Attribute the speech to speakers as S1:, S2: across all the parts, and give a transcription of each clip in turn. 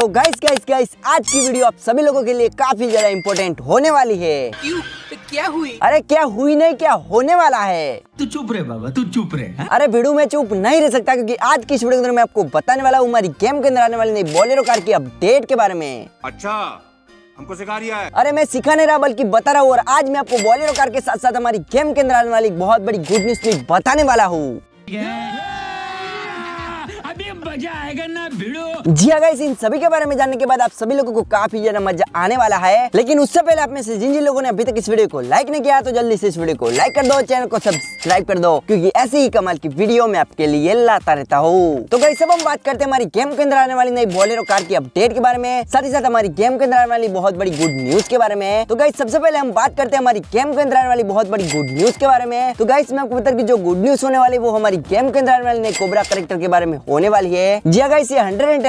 S1: तो guys guys guys आज की वीडियो आप सभी लोगों के लिए काफी ज्यादा इम्पोर्टेंट होने वाली है तो क्या हुई अरे क्या हुई नहीं क्या होने वाला है तू चुप रहे बाबा तू चुप रहे हा? अरे वीडियो में चुप नहीं रह सकता क्योंकि आज की इस वीडियो के अंदर मैं आपको बताने वाला हूँ हमारी गेम के अंदर आने वाली नई बॉलेरो कार की अपडेट के बारे में अच्छा हमको सिखा रहा है अरे मैं सिखा नहीं रहा बल्कि बता रहा हूँ और आज मैं आपको बॉलेरो कार के साथ साथ हमारी गेम के अंदर आने वाली बहुत बड़ी गुड न्यूज भी बताने वाला हूँ जी अगर हाँ इन सभी के बारे में जानने के बाद आप सभी लोगों को काफी ज्यादा मजा आने वाला है लेकिन उससे पहले आप में से जिन जिन लोगों ने अभी तक इस वीडियो को लाइक नहीं किया तो जल्दी से इस वीडियो को लाइक कर दो चैनल को सब्सक्राइब कर दो क्यूँकी ऐसी ही कमाल की वीडियो में आपके लिए लाता रहता हूँ तो कई सब हम बात करते हैं हमारी गेम के अंदर आने वाली नई बॉलेरो कार की अपडेट के बारे में साथ ही साथ हमारी गेम के अंदर आने वाली बहुत बड़ी गुड न्यूज के बारे में तो गई सबसे पहले हम बात करते हैं हमारी गेम के अंदर आने वाली बहुत बड़ी गुड न्यूज के बारे में तो गाइस मैं आपको बता जो गुड न्यूज होने वाली वो हमारी गेम के अंदर आने वाली नई कोबरा करेक्टर के बारे में होने वाली है है जी अगर इसे हंड्रेड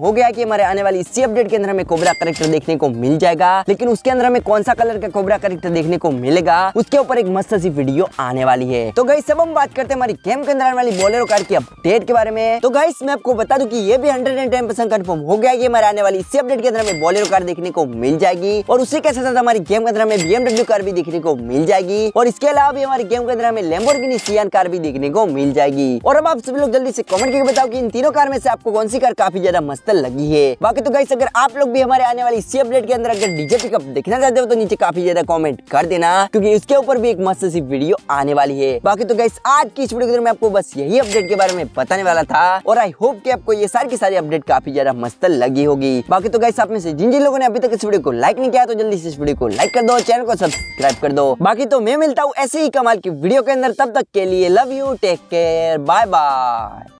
S1: हो गया कि हमारे आने वाली इसी अपडेट के अंदर हमें कोबरा करेक्टर देखने को मिल जाएगा लेकिन उसके अंदर हमें कौन सा कलर का कोबरा करेक्टर देखने को मिलेगा उसके ऊपर एक मस्त सी वीडियो आने वाली है तो गाइस अब हम बात करते हैं हमारी गेम के अंदर आने वाली बोलेरो कार की अपडेट के बारे में तो गाइस मैं आपको बता दूं कि ये भी हंड्रेड एंड हो गया कि हमारे आने वाली इसी अपडेट के अंदर हमें बोलेरो कार देखने को मिल जाएगी और उसी के साथ हमारी गेम के अंदर हमें बीएमडब्ल्यू कार भी देखने को मिल जाएगी और इसके अलावा भी हमारी गेम के अंदर हमें लेम्बोर्गिनी सियान कार भी देखने को मिल जाएगी और अब आप सभी लोग जल्दी से कमेंट करके बताओ कि इन तीनों कार में से आपको कौन सी कार काफी ज्यादा मस्त लगी है बाकी तो गाइस अगर आप लोग भी हमारे आने वाली इसी अपडेट के अंदर अगर डीजे पिकअप देखना चाहते हो तो नीचे काफी ज्यादा कॉमेंट कर देना क्यूँकी उसके ऊपर भी एक मस्त सी वीडियो आने वाली है बाकी तो गाइस आज की इस वीडियो के अंदर मैं आपको बस यही अपडेट के बारे में बताने वाला था और आई होप की आपको ये सारी की सारी अपडेट काफी ज्यादा मस्त लगी होगी बाकी तो गाइस आप में से जिन जिन लोगों ने अभी तक इस वीडियो को लाइक नहीं किया तो जल्दी से इस वीडियो को लाइक कर दो चैनल को सब्सक्राइब कर दो बाकी तो मैं मिलता हूँ ऐसे ही कमाल की वीडियो के अंदर तब तक के लिए love you take care bye bye